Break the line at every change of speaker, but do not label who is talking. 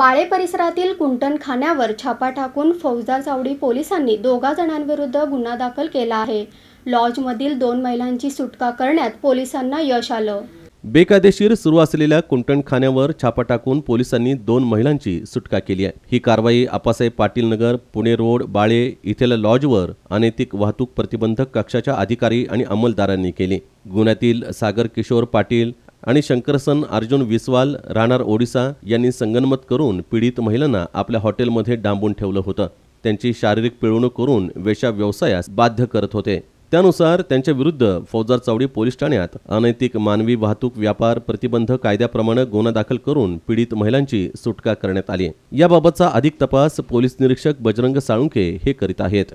बाळे परिसरातील कुंटण छापा टाकून फौजदार चावडी पोलिसांनी दोघा जणांविरुद्ध गुन्हा दाखल केला आहे लॉजमधील दोन महिलांची सुटका करण्यात पोलिसांना यश आलं
बेकायदेशीर सुरू असलेल्या कुंटण छापा टाकून पोलिसांनी दोन महिलांची सुटका केली आहे ही कारवाई आपासाहेब पाटील नगर पुणे रोड बाळे येथील लॉजवर अनैतिक वाहतूक प्रतिबंधक कक्षाच्या अधिकारी आणि अंमलदारांनी केली गुन्ह्यातील सागर किशोर पाटील आणि शंकरसन अर्जुन विस्वाल राहणार ओडिसा यांनी संगनमत करून पीडित महिलांना आपल्या हॉटेलमध्ये डांबून ठेवलं होतं त्यांची शारीरिक पिळवणूक करून वेशा व्यवसायास बाध्य करत होते त्यानुसार त्यांच्याविरुद्ध फौजदार चावडी पोलीस ठाण्यात अनैतिक मानवी वाहतूक व्यापार प्रतिबंध कायद्याप्रमाणे गुन्हा दाखल करून पीडित महिलांची सुटका करण्यात आली याबाबतचा अधिक तपास पोलीस निरीक्षक बजरंग साळुंके हे करीत आहेत